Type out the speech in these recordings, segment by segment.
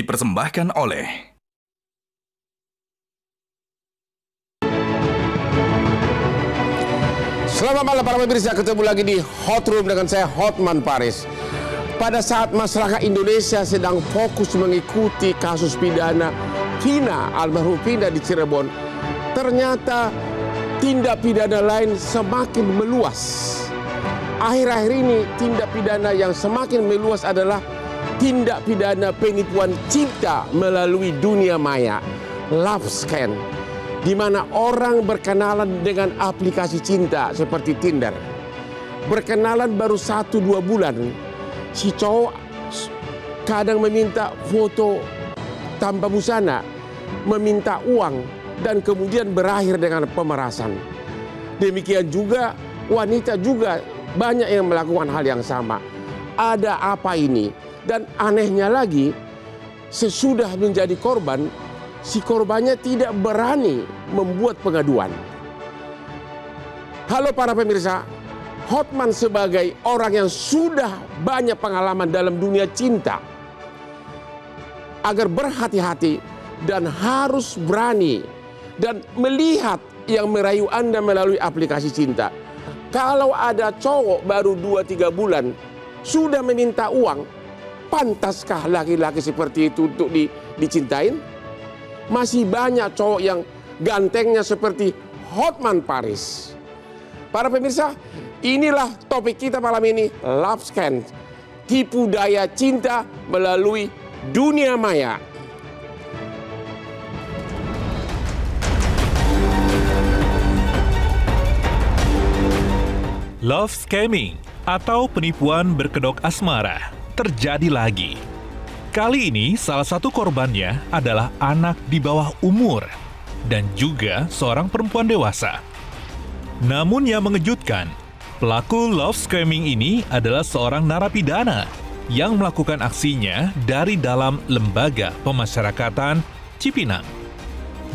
dipersembahkan oleh Selamat malam para pemirsa, ketemu lagi di Hot Room dengan saya Hotman Paris. Pada saat masyarakat Indonesia sedang fokus mengikuti kasus pidana Vina, almarhum Vina di Cirebon, ternyata tindak pidana lain semakin meluas. Akhir-akhir ini tindak pidana yang semakin meluas adalah tindak pidana penipuan cinta melalui dunia maya, love scan, di mana orang berkenalan dengan aplikasi cinta seperti Tinder. Berkenalan baru satu dua bulan, si cowok kadang meminta foto tanpa busana, meminta uang, dan kemudian berakhir dengan pemerasan. Demikian juga wanita juga banyak yang melakukan hal yang sama. Ada apa ini? Dan anehnya lagi, sesudah menjadi korban, si korbannya tidak berani membuat pengaduan. Halo para pemirsa, Hotman sebagai orang yang sudah banyak pengalaman dalam dunia cinta, agar berhati-hati dan harus berani dan melihat yang merayu Anda melalui aplikasi cinta. Kalau ada cowok baru 2-3 bulan, sudah meminta uang, Pantaskah laki-laki seperti itu untuk di, dicintain? Masih banyak cowok yang gantengnya seperti Hotman Paris. Para pemirsa, inilah topik kita malam ini, Love Scan. Tipu daya cinta melalui dunia maya. Love Scamming atau penipuan berkedok asmara terjadi lagi. Kali ini, salah satu korbannya adalah anak di bawah umur dan juga seorang perempuan dewasa. Namun yang mengejutkan, pelaku love scamming ini adalah seorang narapidana yang melakukan aksinya dari dalam lembaga pemasyarakatan Cipinang.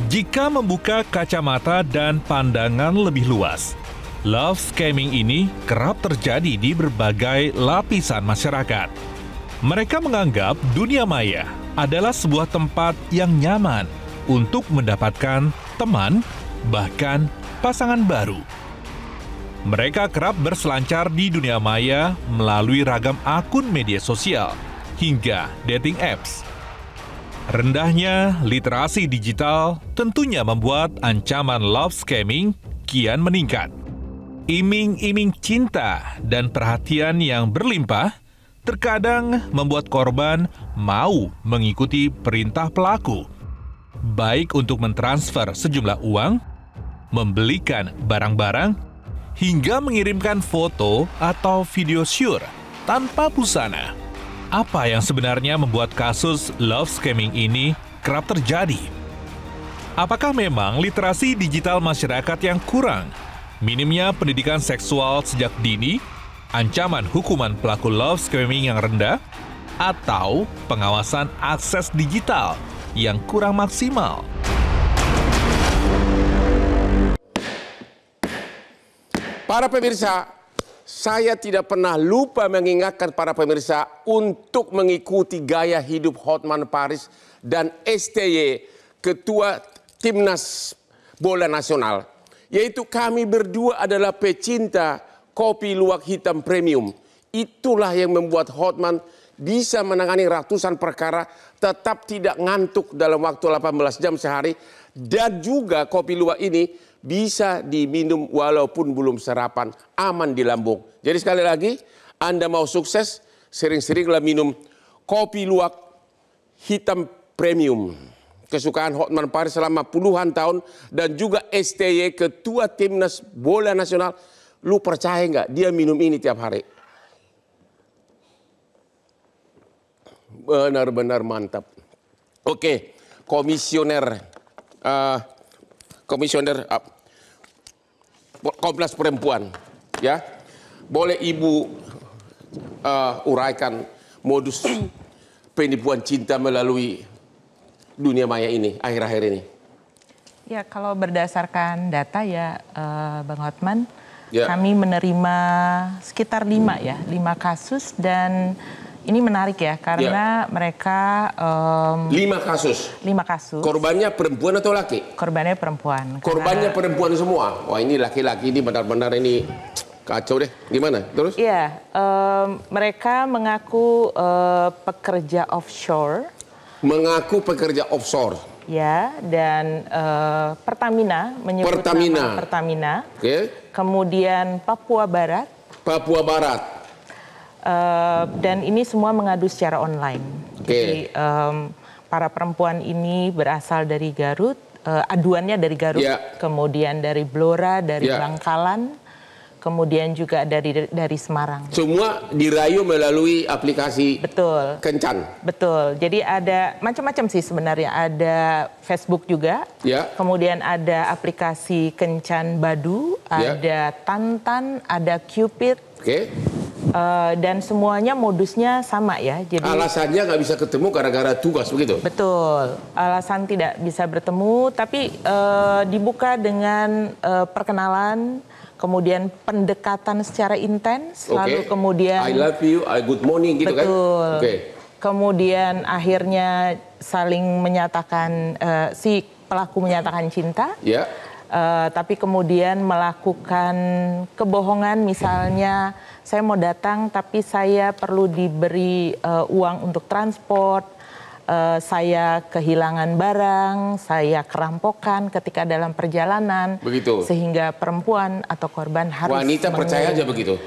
Jika membuka kacamata dan pandangan lebih luas, love scamming ini kerap terjadi di berbagai lapisan masyarakat mereka menganggap dunia maya adalah sebuah tempat yang nyaman untuk mendapatkan teman, bahkan pasangan baru. Mereka kerap berselancar di dunia maya melalui ragam akun media sosial hingga dating apps. Rendahnya literasi digital tentunya membuat ancaman love scamming kian meningkat. Iming-iming cinta dan perhatian yang berlimpah terkadang membuat korban mau mengikuti perintah pelaku, baik untuk mentransfer sejumlah uang, membelikan barang-barang, hingga mengirimkan foto atau video syur tanpa busana. Apa yang sebenarnya membuat kasus love scamming ini kerap terjadi? Apakah memang literasi digital masyarakat yang kurang? Minimnya pendidikan seksual sejak dini ancaman hukuman pelaku love scamming yang rendah, atau pengawasan akses digital yang kurang maksimal. Para pemirsa, saya tidak pernah lupa mengingatkan para pemirsa untuk mengikuti gaya hidup Hotman Paris dan STY, Ketua Timnas Bola Nasional. Yaitu kami berdua adalah pecinta kopi luwak hitam premium. Itulah yang membuat Hotman bisa menangani ratusan perkara tetap tidak ngantuk dalam waktu 18 jam sehari dan juga kopi luwak ini bisa diminum walaupun belum sarapan, aman di lambung. Jadi sekali lagi, Anda mau sukses, sering-seringlah minum kopi luwak hitam premium. Kesukaan Hotman Paris selama puluhan tahun dan juga STY Ketua Timnas Bola Nasional Lu percaya nggak dia minum ini tiap hari? Benar-benar mantap. Oke, komisioner, uh, komisioner uh, Komnas Perempuan, ya, boleh ibu uh, uraikan modus penipuan cinta melalui dunia maya ini akhir-akhir ini? Ya, kalau berdasarkan data ya, uh, Bang Hotman yeah. kami menerima sekitar lima ya, lima kasus dan ini menarik ya karena ya. mereka um, lima kasus. Lima kasus. Korbannya perempuan atau laki? Korbannya perempuan. Korbannya karena... perempuan semua. Wah ini laki-laki ini benar-benar ini kacau deh. Gimana? Terus? Iya, um, mereka mengaku uh, pekerja offshore. Mengaku pekerja offshore. Ya, dan uh, Pertamina menyebut Pertamina. nama Pertamina. Okay. Kemudian Papua Barat. Papua Barat. Uh, dan ini semua mengadu secara online. Okay. Jadi um, para perempuan ini berasal dari Garut, uh, aduannya dari Garut, yeah. kemudian dari Blora, dari yeah. Bangkalan, kemudian juga dari dari Semarang. Semua dirayu melalui aplikasi Betul. Kencan. Betul. Jadi ada macam-macam sih sebenarnya. Ada Facebook juga. Ya. Kemudian ada aplikasi Kencan Badu, ya. ada Tantan, ada Cupid. Oke. Uh, dan semuanya modusnya sama ya. Jadi alasannya nggak bisa ketemu gara-gara tugas begitu. Betul, alasan tidak bisa bertemu, tapi uh, dibuka dengan uh, perkenalan kemudian pendekatan secara intens, okay. lalu kemudian I love you, I good morning gitu betul. kan. Betul. Okay. Kemudian akhirnya saling menyatakan uh, si pelaku menyatakan cinta. Yeah. Ya. Uh, tapi kemudian melakukan kebohongan misalnya saya mau datang tapi saya perlu diberi uh, uang untuk transport uh, saya kehilangan barang, saya kerampokan ketika dalam perjalanan, begitu. sehingga perempuan atau korban harus wanita percaya aja begitu.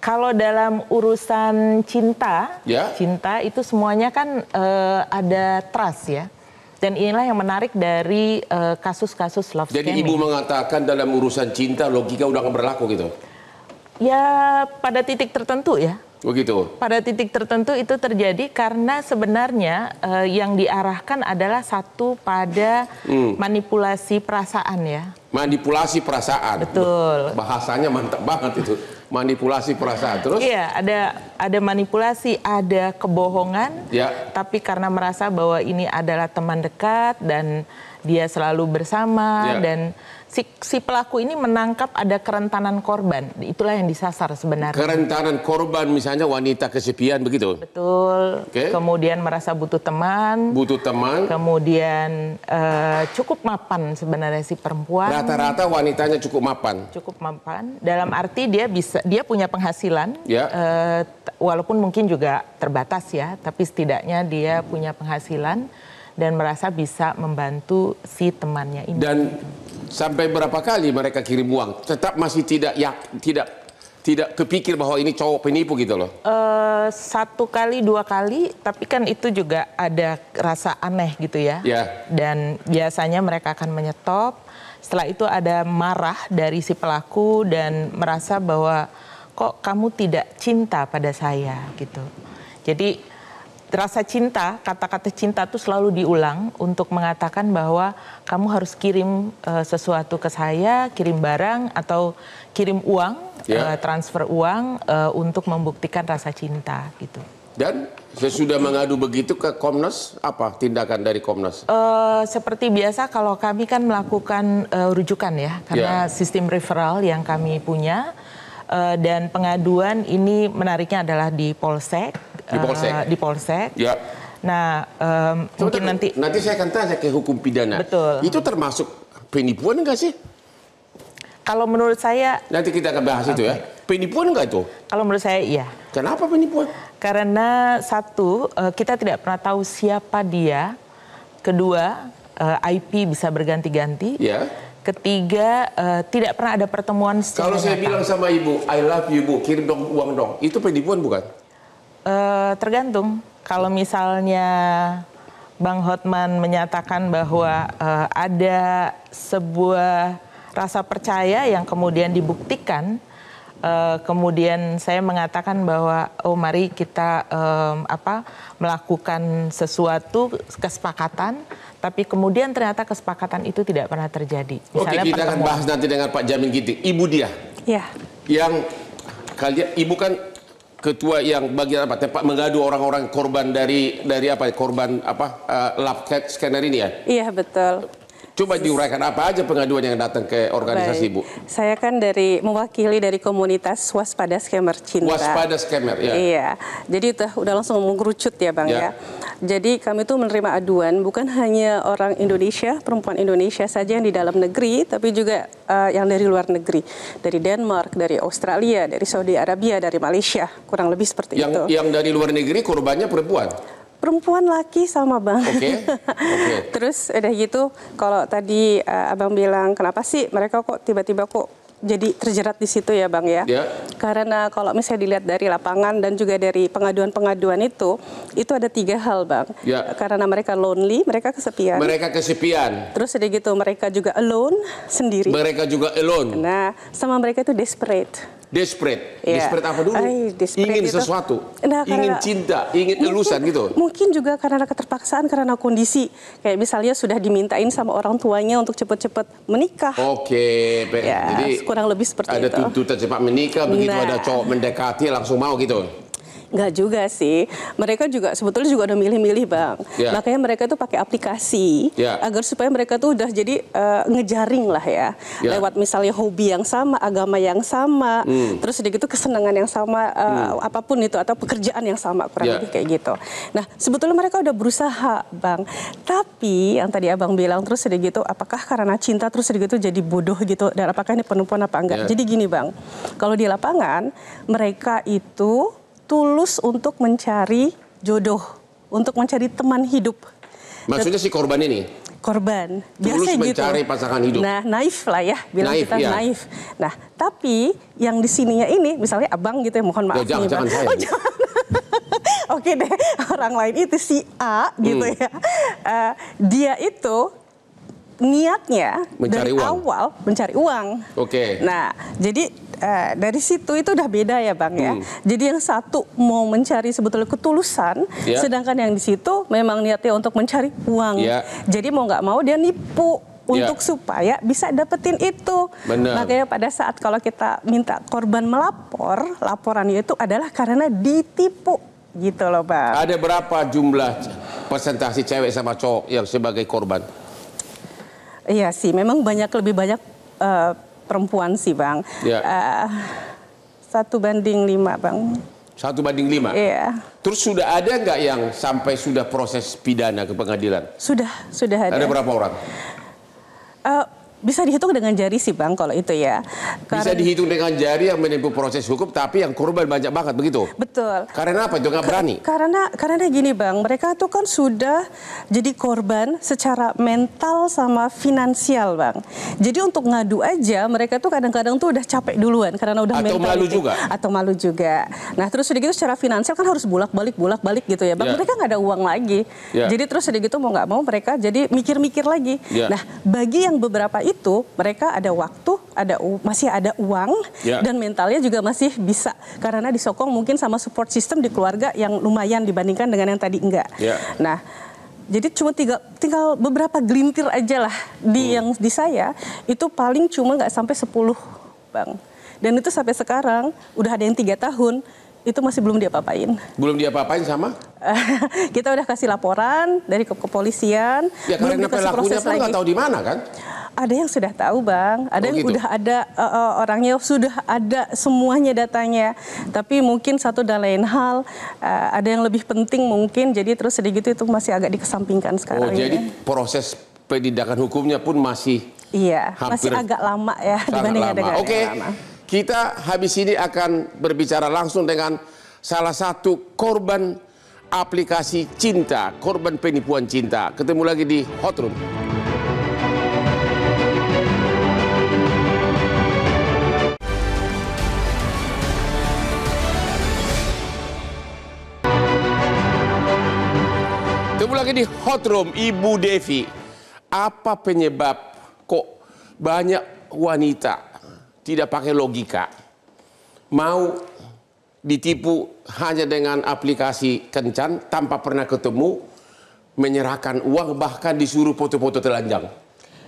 Kalau dalam urusan cinta, ya. cinta itu semuanya kan uh, ada trust ya. Dan inilah yang menarik dari eh, kasus-kasus uh, love Jadi scamming. Jadi ibu mengatakan dalam urusan cinta logika udah nggak berlaku gitu? Ya pada titik tertentu ya Begitu. Pada titik tertentu itu terjadi karena sebenarnya eh, yang diarahkan adalah satu pada hmm. manipulasi perasaan ya. Manipulasi perasaan. Betul. Bahasanya mantap banget itu. Manipulasi perasaan terus? Iya, ada ada manipulasi, ada kebohongan. Ya. Tapi karena merasa bahwa ini adalah teman dekat dan dia selalu bersama ya. dan si, si pelaku ini menangkap ada kerentanan korban. Itulah yang disasar sebenarnya. Kerentanan korban misalnya wanita kesepian begitu. Betul. Okay. Kemudian merasa butuh teman. Butuh teman. Kemudian uh, cukup mapan sebenarnya si perempuan. Rata-rata wanitanya cukup mapan. Cukup mapan. Dalam arti dia bisa dia punya penghasilan. Ya. Uh, walaupun mungkin juga terbatas ya, tapi setidaknya dia punya penghasilan dan merasa bisa membantu si temannya ini. Dan Sampai berapa kali mereka kirim uang, tetap masih tidak ya, tidak tidak kepikir bahwa ini cowok penipu gitu loh? Uh, satu kali dua kali, tapi kan itu juga ada rasa aneh gitu ya. Yeah. Dan biasanya mereka akan menyetop. Setelah itu ada marah dari si pelaku dan merasa bahwa kok kamu tidak cinta pada saya gitu. Jadi rasa cinta, kata-kata cinta itu selalu diulang untuk mengatakan bahwa kamu harus kirim uh, sesuatu ke saya, kirim barang atau kirim uang, yeah. Ya. uh, transfer uang uh, untuk membuktikan rasa cinta gitu. Dan sesudah mengadu begitu ke Komnas, apa tindakan dari Komnas? Uh, seperti biasa kalau kami kan melakukan uh, rujukan ya, karena yeah. sistem referral yang kami punya. Uh, dan pengaduan ini menariknya adalah di Polsek di eh, Polsek. Uh, di Polsek. Ya. Nah, um, so, mungkin nanti nanti saya akan tanya ke hukum pidana. Betul. Itu termasuk penipuan enggak sih? Kalau menurut saya nanti kita akan bahas okay. itu ya. Penipuan enggak itu? Kalau menurut saya iya. Kenapa penipuan? Karena satu eh, kita tidak pernah tahu siapa dia. Kedua eh, IP bisa berganti-ganti. Ya. Ketiga, tidak pernah ada pertemuan secara Kalau saya bilang sama ibu, I love you bu, kirim dong uang dong. Itu penipuan bukan? Uh, tergantung. Kalau misalnya Bang Hotman menyatakan bahwa uh, ada sebuah rasa percaya yang kemudian dibuktikan, uh, kemudian saya mengatakan bahwa oh mari kita um, apa melakukan sesuatu kesepakatan, tapi kemudian ternyata kesepakatan itu tidak pernah terjadi. Misalnya Oke kita pertemuan. akan bahas nanti dengan Pak Jamin Ginting, ibu dia, Iya. yang kalian ibu kan ketua yang bagian apa tempat mengadu orang-orang korban dari dari apa korban apa uh, lab scanner ini ya? Iya betul. Coba diuraikan apa aja pengaduan yang datang ke organisasi Baik. Bu? Saya kan dari mewakili dari komunitas Waspada Scammer Cinta. Waspada Scammer, ya. Iya. Jadi tuh, udah langsung mengkerucut ya Bang ya. ya. Jadi kami itu menerima aduan bukan hanya orang Indonesia, perempuan Indonesia saja yang di dalam negeri, tapi juga uh, yang dari luar negeri. Dari Denmark, dari Australia, dari Saudi Arabia, dari Malaysia, kurang lebih seperti yang, itu. Yang dari luar negeri korbannya perempuan? perempuan laki sama bang. Oke. Okay. Okay. Terus udah gitu kalau tadi uh, abang bilang kenapa sih mereka kok tiba-tiba kok jadi terjerat di situ ya bang ya. Yeah. Karena kalau misalnya dilihat dari lapangan dan juga dari pengaduan-pengaduan itu, itu ada tiga hal bang. Yeah. Karena mereka lonely, mereka kesepian. Mereka kesepian. Terus udah gitu mereka juga alone sendiri. Mereka juga alone. Nah, sama mereka itu desperate desperate. Yeah. Desperate iya. apa dulu? Ay, desperate ingin itu. sesuatu, nah, ingin cinta, ingin mungkin, elusan gitu. Mungkin juga karena keterpaksaan karena kondisi. Kayak misalnya sudah dimintain sama orang tuanya untuk cepat-cepat menikah. Oke, okay. ya, jadi kurang lebih seperti ada itu. Ada tuntutan cepat menikah begitu nah. ada cowok mendekati langsung mau gitu. Enggak juga sih. Mereka juga sebetulnya juga udah milih-milih bang. Yeah. Makanya mereka tuh pakai aplikasi yeah. agar supaya mereka tuh udah jadi uh, ngejaring lah ya. Yeah. Lewat misalnya hobi yang sama, agama yang sama, mm. terus sedikit gitu kesenangan yang sama, uh, mm. apapun itu atau pekerjaan yang sama kurang yeah. lebih kayak gitu. Nah sebetulnya mereka udah berusaha bang. Tapi yang tadi abang bilang terus sedikit gitu, apakah karena cinta terus sedikit gitu jadi bodoh gitu dan apakah ini penumpuan apa enggak? Yeah. Jadi gini bang, kalau di lapangan mereka itu tulus untuk mencari jodoh, untuk mencari teman hidup. Maksudnya si korban ini? Korban. Biasa tulus gitu. mencari pasangan hidup. Nah, naif lah ya, bilang naif, kita iya. naif. Nah, tapi yang di sininya ini, misalnya abang gitu ya, mohon maaf. Oh, jangan, nih, jangan, saya. Oh, jangan. Oke deh, orang lain itu si A gitu hmm. ya. Uh, dia itu niatnya mencari dari uang. awal mencari uang. Oke. Okay. Nah, jadi Eh, dari situ itu udah beda ya bang ya. Hmm. Jadi yang satu mau mencari sebetulnya ketulusan, yeah. sedangkan yang di situ memang niatnya untuk mencari uang. Yeah. Jadi mau nggak mau dia nipu ya. untuk yeah. supaya bisa dapetin itu. Bener. Makanya pada saat kalau kita minta korban melapor, laporannya itu adalah karena ditipu gitu loh Bang. Ada berapa jumlah presentasi cewek sama cowok yang sebagai korban? Iya sih, memang banyak lebih banyak uh, perempuan sih bang. Ya. Uh, satu banding lima bang. Satu banding lima. Iya. Terus sudah ada nggak yang sampai sudah proses pidana ke pengadilan? Sudah, sudah ada. Ada berapa orang? Uh, bisa dihitung dengan jari sih bang kalau itu ya. Karena... Bisa dihitung dengan jari yang menempuh proses hukum tapi yang korban banyak banget begitu. Betul. Karena apa itu nggak berani? Karena karena gini bang, mereka tuh kan sudah jadi korban secara mental sama finansial bang. Jadi untuk ngadu aja mereka tuh kadang-kadang tuh udah capek duluan karena udah atau mental. Atau malu juga. Atau malu juga. Nah terus sedikit gitu secara finansial kan harus bolak balik bolak balik gitu ya bang. Yeah. Mereka nggak ada uang lagi. Yeah. Jadi terus sedikit gitu mau nggak mau mereka jadi mikir-mikir lagi. Yeah. Nah bagi yang beberapa itu mereka ada waktu, ada masih ada uang yeah. dan mentalnya juga masih bisa karena disokong mungkin sama support system di keluarga yang lumayan dibandingkan dengan yang tadi enggak. Yeah. Nah, jadi cuma tiga, tinggal beberapa gelintir aja lah di hmm. yang di saya itu paling cuma nggak sampai 10 bang. Dan itu sampai sekarang udah ada yang tiga tahun itu masih belum diapa-apain. Belum diapa-apain sama? kita udah kasih laporan dari ke kepolisian. Ya karena pelakunya pun nggak tahu di mana kan? Ada yang sudah tahu bang, ada oh, yang gitu. ada uh, uh, orangnya sudah ada semuanya datanya. Tapi mungkin satu dan lain hal uh, ada yang lebih penting mungkin. Jadi terus sedikit gitu, itu masih agak dikesampingkan sekarang. Oh ya. jadi proses penindakan hukumnya pun masih iya masih agak lama ya dibandingkan dengan Oke, kita habis ini akan berbicara langsung dengan salah satu korban aplikasi cinta, korban penipuan cinta. Ketemu lagi di Hotroom. bertemu lagi di Hot Room Ibu Devi. Apa penyebab kok banyak wanita tidak pakai logika? Mau ditipu hanya dengan aplikasi kencan tanpa pernah ketemu, menyerahkan uang bahkan disuruh foto-foto telanjang.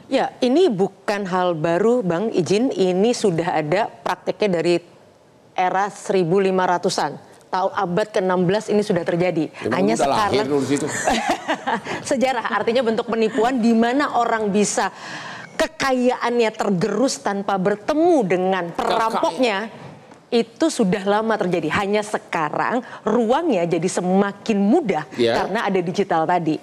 Ya, ini bukan hal baru Bang Ijin, ini sudah ada prakteknya dari era 1500-an tahun abad ke-16 ini sudah terjadi. Ya, Hanya sekarang sejarah artinya bentuk penipuan di mana orang bisa kekayaannya tergerus tanpa bertemu dengan perampoknya itu sudah lama terjadi. Hanya sekarang ruangnya jadi semakin mudah yeah. karena ada digital tadi.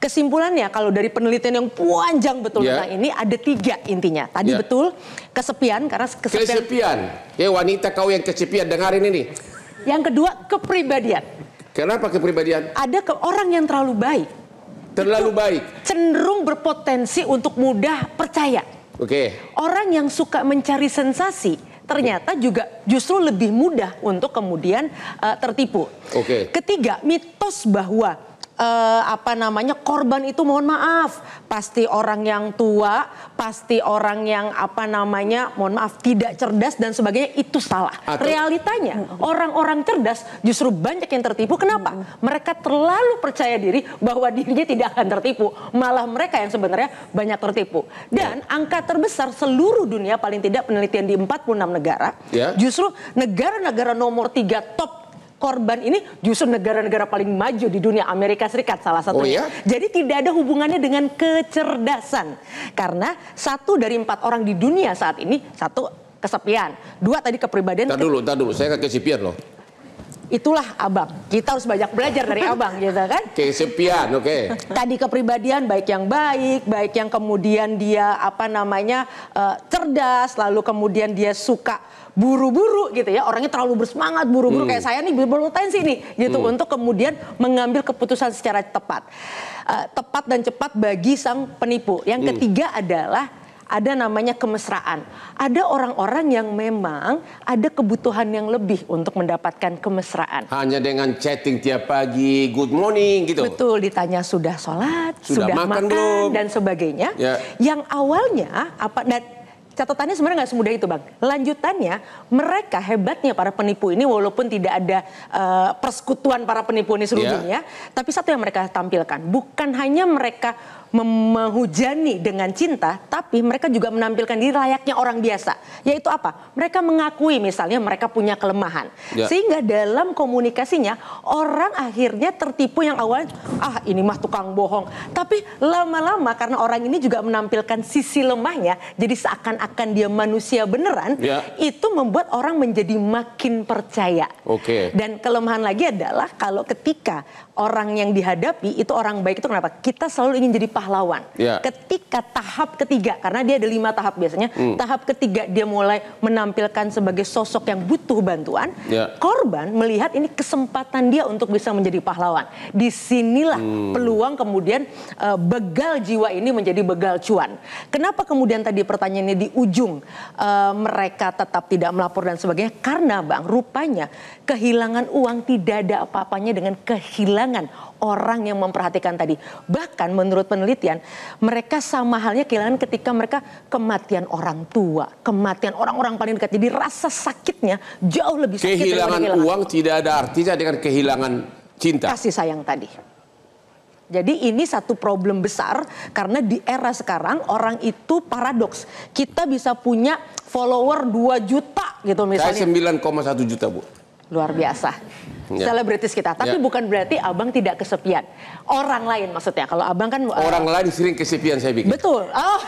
Kesimpulannya kalau dari penelitian yang panjang betul yeah. Ya. ini ada tiga intinya. Tadi yeah. betul kesepian karena kesepian. Kesepian. Ya wanita kau yang kesepian dengar ini. nih. Yang kedua kepribadian. Kenapa kepribadian? Ada ke orang yang terlalu baik. Terlalu baik. Cenderung berpotensi untuk mudah percaya. Oke. Okay. Orang yang suka mencari sensasi ternyata juga justru lebih mudah untuk kemudian uh, tertipu. Oke. Okay. Ketiga, mitos bahwa uh, apa namanya korban itu mohon maaf pasti orang yang tua, pasti orang yang apa namanya mohon maaf tidak cerdas dan sebagainya itu salah. Atau, Realitanya orang-orang cerdas justru banyak yang tertipu. Kenapa? Mereka terlalu percaya diri bahwa dirinya tidak akan tertipu. Malah mereka yang sebenarnya banyak tertipu. Dan yeah. angka terbesar seluruh dunia paling tidak penelitian di 46 negara. Yeah. Justru negara-negara nomor tiga top korban ini justru negara-negara paling maju di dunia Amerika Serikat salah satunya. Oh, iya? Jadi tidak ada hubungannya dengan kecerdasan karena satu dari empat orang di dunia saat ini satu kesepian, dua tadi kepribadian. Tadi dulu, tadi dulu, saya nggak kesepian loh itulah abang. Kita harus banyak belajar dari abang gitu kan. Kesepian, oke. Okay. Tadi kepribadian baik yang baik, baik yang kemudian dia apa namanya uh, cerdas, lalu kemudian dia suka buru-buru gitu ya orangnya terlalu bersemangat buru-buru hmm. kayak saya nih tensi nih gitu hmm. untuk kemudian mengambil keputusan secara tepat uh, tepat dan cepat bagi sang penipu yang hmm. ketiga adalah ada namanya kemesraan. Ada orang-orang yang memang ada kebutuhan yang lebih untuk mendapatkan kemesraan. Hanya dengan chatting tiap pagi, good morning gitu. Betul, ditanya sudah sholat, sudah, sudah makan, makan dan sebagainya. Ya. Yang awalnya apa? Dan catatannya sebenarnya nggak semudah itu bang. Lanjutannya mereka hebatnya para penipu ini walaupun tidak ada uh, persekutuan para penipu ini iya. seluruh yeah. dunia, tapi satu yang mereka tampilkan bukan hanya mereka menghujani dengan cinta, tapi mereka juga menampilkan diri layaknya orang biasa. Yaitu apa? Mereka mengakui misalnya mereka punya kelemahan. Ya. Sehingga dalam komunikasinya orang akhirnya tertipu yang awal ah ini mah tukang bohong. Tapi lama-lama karena orang ini juga menampilkan sisi lemahnya, jadi seakan-akan dia manusia beneran, ya. itu membuat orang menjadi makin percaya. Oke. Okay. Dan kelemahan lagi adalah kalau ketika orang yang dihadapi itu orang baik itu kenapa? Kita selalu ingin jadi pahlawan. Yeah. Ketika tahap ketiga, karena dia ada lima tahap biasanya, mm. tahap ketiga dia mulai menampilkan sebagai sosok yang butuh bantuan. Yeah. Korban melihat ini kesempatan dia untuk bisa menjadi pahlawan. Disinilah mm. peluang kemudian uh, begal jiwa ini menjadi begal cuan. Kenapa kemudian tadi pertanyaannya di ujung uh, mereka tetap tidak melapor dan sebagainya? Karena bang, rupanya kehilangan uang tidak ada apa-apanya dengan kehilangan kehilangan orang yang memperhatikan tadi. Bahkan menurut penelitian, mereka sama halnya kehilangan ketika mereka kematian orang tua, kematian orang-orang paling dekat. Jadi rasa sakitnya jauh lebih sakit kehilangan, kehilangan uang tidak ada artinya dengan kehilangan cinta. Kasih sayang tadi. Jadi ini satu problem besar karena di era sekarang orang itu paradoks. Kita bisa punya follower 2 juta gitu misalnya. Saya 9,1 juta Bu. Luar biasa. Ya. selebritis kita. Tapi yeah. bukan berarti abang tidak kesepian. Orang lain maksudnya. Kalau abang kan eh, orang uh, lain sering kesepian saya bikin. Betul. Oh.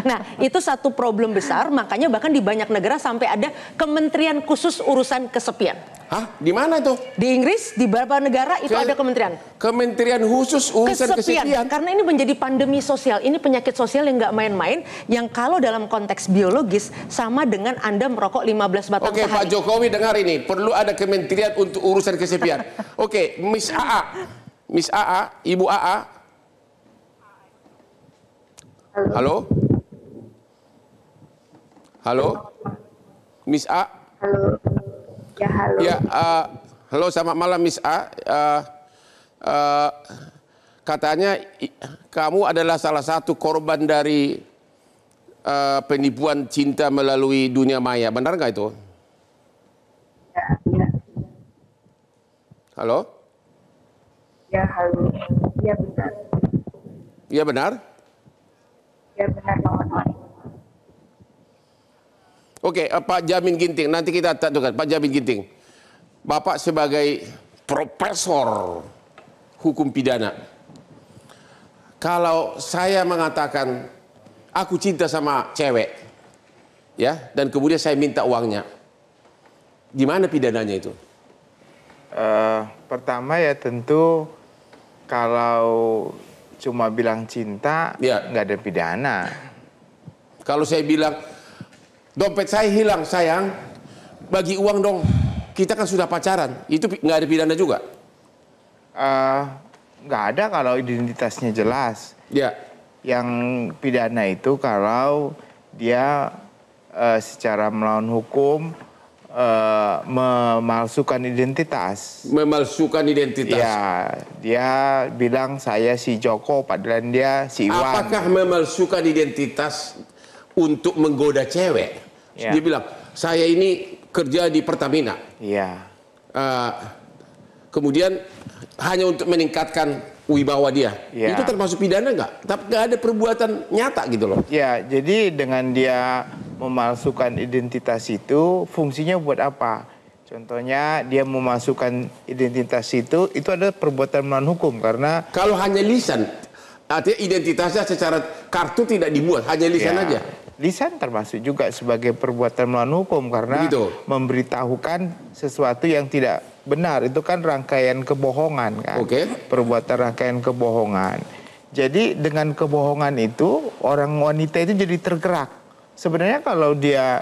nah itu satu problem besar. Makanya bahkan di banyak negara sampai ada kementerian khusus urusan kesepian. Hah? Di mana itu? Di Inggris, di beberapa negara itu Ke, ada kementerian. Kementerian khusus urusan kesepian. kesepian. Karena ini menjadi pandemi sosial, ini penyakit sosial yang nggak main-main. Yang kalau dalam konteks biologis sama dengan anda merokok 15 batang Oke, sehari. Oke Pak Jokowi dengar ini, perlu ada kementerian untuk urusan kesepian. Oke, Miss AA, Miss AA, Ibu AA. Halo. Halo. Halo. Miss A. Halo. Ya, halo. Ya, uh, halo selamat malam Miss A. Uh, uh, katanya kamu adalah salah satu korban dari uh, penipuan cinta melalui dunia maya. Benar nggak itu? Ya, ya. Halo? Ya, halo. Ya, benar. Ya, benar? Ya, benar, Pak Oke, okay, eh, Pak Jamin Ginting, nanti kita tentukan. Pak Jamin Ginting, Bapak sebagai profesor hukum pidana, kalau saya mengatakan aku cinta sama cewek, ya, dan kemudian saya minta uangnya, gimana pidananya itu? Uh, pertama ya tentu kalau cuma bilang cinta, ya. nggak ya. ada pidana. Kalau saya bilang dompet saya hilang sayang, bagi uang dong. Kita kan sudah pacaran, itu nggak ada pidana juga. Eh, nggak uh, ada kalau identitasnya jelas. Ya. Yang pidana itu kalau dia uh, secara melawan hukum uh, memalsukan identitas. Memalsukan identitas. Ya, dia bilang saya si Joko padahal dia si Iwan. Apakah memalsukan identitas untuk menggoda cewek? Yeah. Dia bilang, saya ini kerja di Pertamina. Yeah. Iya. Uh, kemudian hanya untuk meningkatkan wibawa dia. Yeah. Itu termasuk pidana nggak? Tapi nggak ada perbuatan nyata gitu loh. Ya, yeah, jadi dengan dia memasukkan identitas itu, fungsinya buat apa? Contohnya dia memasukkan identitas itu, itu ada perbuatan melawan hukum karena kalau hanya lisan, artinya identitasnya secara kartu tidak dibuat, hanya lisan ya. aja lisan termasuk juga sebagai perbuatan melawan hukum karena Begitu. memberitahukan sesuatu yang tidak benar itu kan rangkaian kebohongan kan okay. perbuatan rangkaian kebohongan jadi dengan kebohongan itu orang wanita itu jadi tergerak sebenarnya kalau dia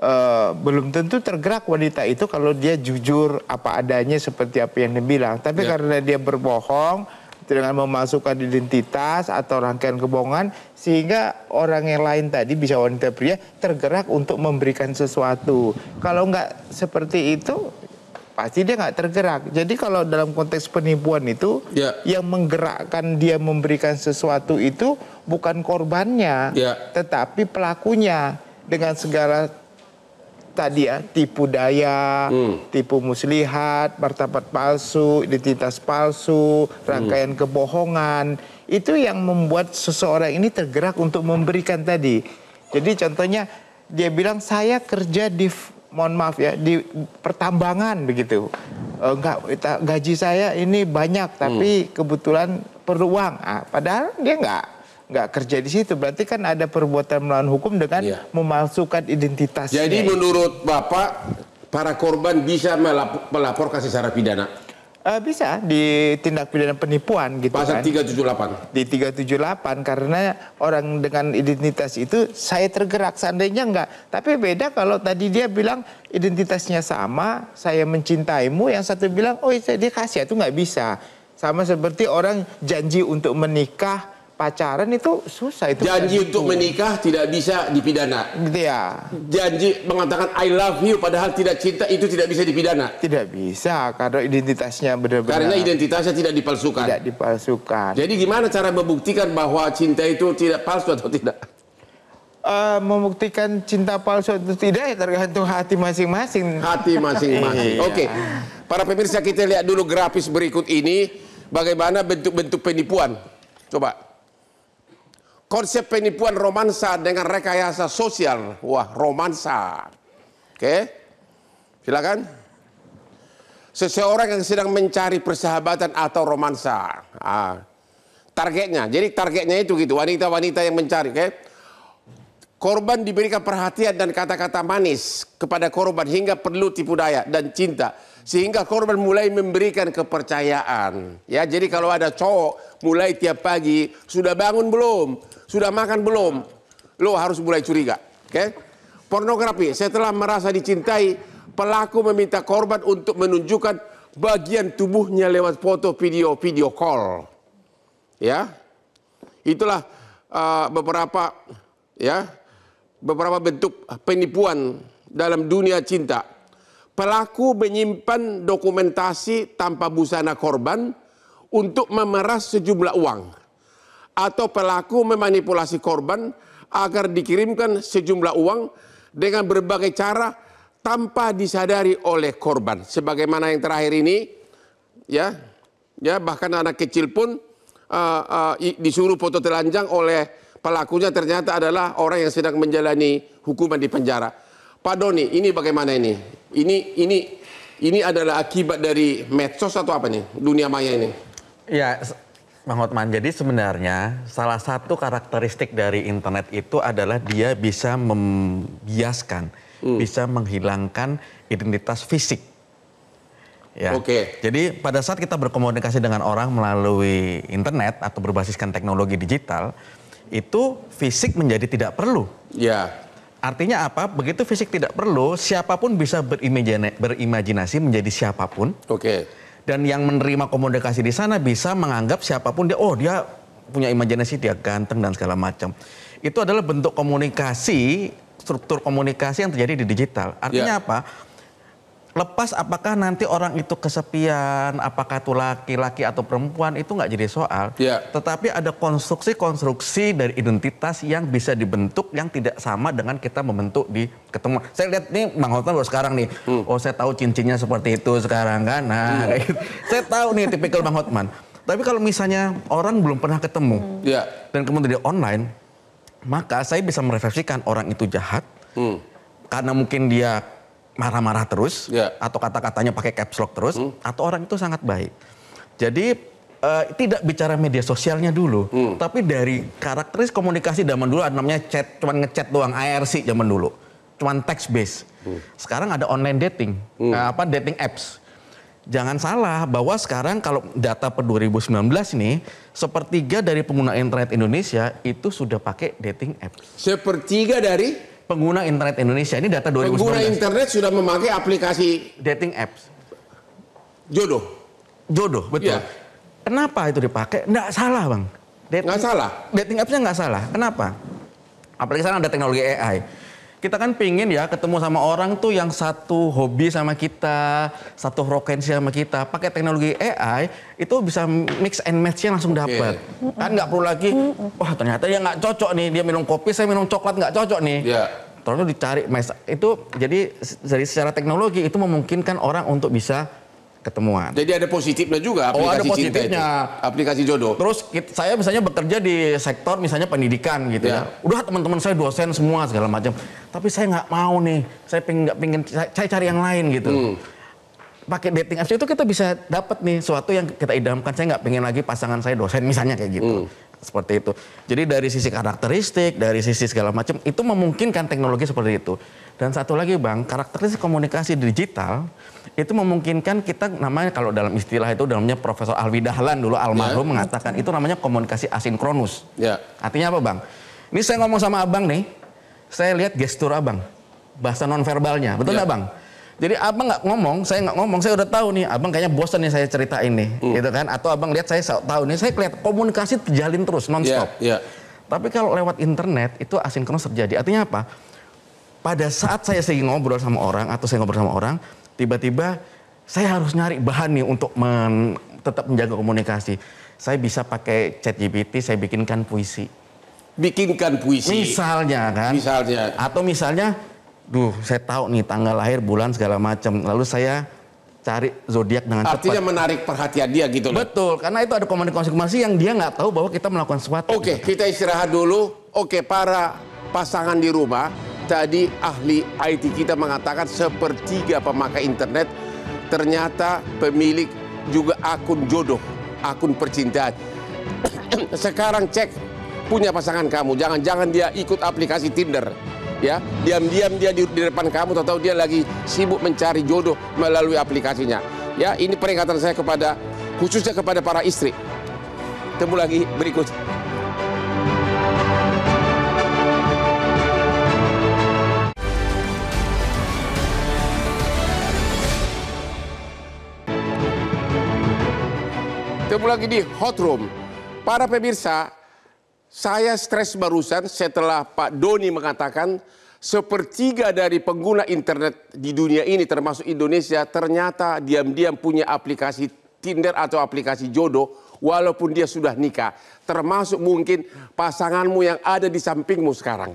uh, belum tentu tergerak wanita itu kalau dia jujur apa adanya seperti apa yang dibilang tapi yeah. karena dia berbohong dengan memasukkan identitas atau rangkaian kebohongan sehingga orang yang lain tadi bisa wanita pria tergerak untuk memberikan sesuatu. Kalau nggak seperti itu pasti dia nggak tergerak. Jadi kalau dalam konteks penipuan itu ya. yang menggerakkan dia memberikan sesuatu itu bukan korbannya, ya. tetapi pelakunya dengan segala tadi ya tipu daya, hmm. tipu muslihat, martabat palsu, identitas palsu, hmm. rangkaian hmm. kebohongan itu yang membuat seseorang ini tergerak untuk memberikan tadi. Jadi contohnya dia bilang saya kerja di mohon maaf ya di pertambangan begitu. Enggak gaji saya ini banyak tapi hmm. kebetulan perlu uang. nah, padahal dia enggak nggak kerja di situ berarti kan ada perbuatan melawan hukum dengan ya. memalsukan identitas. Jadi menurut Bapak para korban bisa melaporkan secara pidana? Uh, bisa di tindak pidana penipuan gitu Pasal kan. Pasal 378. Di 378 karena orang dengan identitas itu saya tergerak seandainya enggak. Tapi beda kalau tadi dia bilang identitasnya sama, saya mencintaimu, yang satu bilang oh iya, dia kasih itu nggak bisa. Sama seperti orang janji untuk menikah pacaran itu susah itu. Janji untuk menikah tidak bisa dipidana. Gitu ya. Janji mengatakan I love you padahal tidak cinta itu tidak bisa dipidana. Tidak bisa karena identitasnya benar-benar. Karena identitasnya tidak dipalsukan. Tidak dipalsukan. Jadi gimana cara membuktikan bahwa cinta itu tidak palsu atau tidak? Uh, membuktikan cinta palsu itu tidak ya tergantung hati masing-masing. Hati masing-masing. Iya. Oke. Okay. Para pemirsa kita lihat dulu grafis berikut ini bagaimana bentuk-bentuk penipuan. Coba konsep penipuan romansa dengan rekayasa sosial. Wah, romansa. Oke. Okay. Silakan. Seseorang yang sedang mencari persahabatan atau romansa. Ah. Targetnya. Jadi targetnya itu gitu, wanita-wanita yang mencari, oke. Okay. Korban diberikan perhatian dan kata-kata manis kepada korban hingga perlu tipu daya dan cinta. Sehingga korban mulai memberikan kepercayaan. Ya, jadi kalau ada cowok mulai tiap pagi, sudah bangun belum? Sudah makan belum? Lo harus mulai curiga. Oke? Okay? Pornografi. Setelah merasa dicintai, pelaku meminta korban untuk menunjukkan bagian tubuhnya lewat foto, video, video call. Ya. Itulah uh, beberapa ya beberapa bentuk penipuan dalam dunia cinta. Pelaku menyimpan dokumentasi tanpa busana korban untuk memeras sejumlah uang atau pelaku memanipulasi korban agar dikirimkan sejumlah uang dengan berbagai cara tanpa disadari oleh korban. Sebagaimana yang terakhir ini, ya, ya bahkan anak kecil pun uh, uh, disuruh foto telanjang oleh pelakunya ternyata adalah orang yang sedang menjalani hukuman di penjara. Pak Doni, ini bagaimana ini? Ini ini ini adalah akibat dari medsos atau apa nih dunia maya ini? Ya, Bang Hotman, jadi sebenarnya salah satu karakteristik dari internet itu adalah dia bisa membiaskan, hmm. bisa menghilangkan identitas fisik. Ya. Oke. Okay. Jadi pada saat kita berkomunikasi dengan orang melalui internet atau berbasiskan teknologi digital, itu fisik menjadi tidak perlu. Ya. Artinya apa? Begitu fisik tidak perlu, siapapun bisa berimajinasi menjadi siapapun. Oke. Okay dan yang menerima komunikasi di sana bisa menganggap siapapun dia oh dia punya imajinasi dia ganteng dan segala macam itu adalah bentuk komunikasi struktur komunikasi yang terjadi di digital artinya yeah. apa lepas apakah nanti orang itu kesepian, apakah itu laki-laki atau perempuan itu nggak jadi soal. Ya. Tetapi ada konstruksi-konstruksi dari identitas yang bisa dibentuk yang tidak sama dengan kita membentuk di ketemu Saya lihat nih Bang Hotman baru sekarang nih, hmm. oh saya tahu cincinnya seperti itu sekarang kan. Nah, hmm. gitu. saya tahu nih tipikal Bang Hotman. Tapi kalau misalnya orang belum pernah ketemu hmm. Ya. dan kemudian dia online, maka saya bisa merefleksikan orang itu jahat hmm. karena mungkin dia marah-marah terus yeah. atau kata-katanya pakai caps lock terus hmm. atau orang itu sangat baik. Jadi uh, tidak bicara media sosialnya dulu, hmm. tapi dari karakteris komunikasi zaman dulu namanya chat, cuman ngechat doang IRC zaman dulu. Cuman text base. Hmm. Sekarang ada online dating, hmm. uh, apa dating apps. Jangan salah bahwa sekarang kalau data per 2019 ini, sepertiga dari pengguna internet Indonesia itu sudah pakai dating apps. Sepertiga dari pengguna internet Indonesia ini data 2019. Pengguna internet sudah memakai aplikasi dating apps. Jodoh. Jodoh, betul. Ya. Kenapa itu dipakai? Enggak salah, Bang. Dating, nggak salah. Dating apps-nya nggak salah. Kenapa? Apalagi sekarang ada teknologi AI kita kan pingin ya ketemu sama orang tuh yang satu hobi sama kita, satu frekuensi sama kita. Pakai teknologi AI itu bisa mix and match-nya langsung dapat. Kan nggak perlu lagi, wah ternyata dia nggak cocok nih, dia minum kopi, saya minum coklat nggak cocok nih. Yeah. Terus dicari, itu jadi dari secara teknologi itu memungkinkan orang untuk bisa ketemuan. Jadi ada positifnya juga aplikasi oh, ada positifnya. Itu, aplikasi jodoh. Terus kita, saya misalnya bekerja di sektor misalnya pendidikan gitu yeah. ya. Udah teman-teman saya dosen semua segala macam. Tapi saya nggak mau nih. Saya pengen nggak pengen saya, cari yang lain gitu. Hmm. Pakai dating apps itu kita bisa dapat nih suatu yang kita idamkan. Saya nggak pengen lagi pasangan saya dosen misalnya kayak gitu. Hmm seperti itu. Jadi dari sisi karakteristik, dari sisi segala macam itu memungkinkan teknologi seperti itu. Dan satu lagi Bang, karakteristik komunikasi digital itu memungkinkan kita namanya kalau dalam istilah itu dalamnya Profesor Alwi Dahlan dulu almarhum yeah. mengatakan itu namanya komunikasi asinkronus. Yeah. Artinya apa Bang? Ini saya ngomong sama Abang nih, saya lihat gestur Abang, bahasa nonverbalnya, betul ya. nggak yeah. Bang? Jadi abang nggak ngomong, saya nggak ngomong, saya udah tahu nih, abang kayaknya bosan nih saya cerita ini, mm. gitu kan? Atau abang lihat saya tahu nih, saya lihat komunikasi terjalin terus nonstop. Yeah, yeah. Tapi kalau lewat internet itu asinkronus terjadi. Artinya apa? pada saat saya sering ngobrol sama orang atau saya ngobrol sama orang, tiba-tiba saya harus nyari bahan nih untuk men, tetap menjaga komunikasi. Saya bisa pakai chat GPT, saya bikinkan puisi. Bikinkan puisi? Misalnya kan. Misalnya. Atau misalnya, duh saya tahu nih tanggal lahir, bulan, segala macam. Lalu saya cari zodiak dengan Artinya cepat. menarik perhatian dia gitu loh. Betul, karena itu ada komunikasi yang dia nggak tahu bahwa kita melakukan sesuatu. Oke, gitu. kita istirahat dulu. Oke, para pasangan di rumah, tadi ahli IT kita mengatakan sepertiga pemakai internet ternyata pemilik juga akun jodoh, akun percintaan. Sekarang cek punya pasangan kamu, jangan-jangan dia ikut aplikasi Tinder. Ya, diam-diam dia di, depan kamu atau dia lagi sibuk mencari jodoh melalui aplikasinya. Ya, ini peringatan saya kepada khususnya kepada para istri. Temu lagi berikut. Ketemu lagi di Hot Room. Para pemirsa, saya stres barusan setelah Pak Doni mengatakan sepertiga dari pengguna internet di dunia ini termasuk Indonesia ternyata diam-diam punya aplikasi Tinder atau aplikasi jodoh walaupun dia sudah nikah. Termasuk mungkin pasanganmu yang ada di sampingmu sekarang.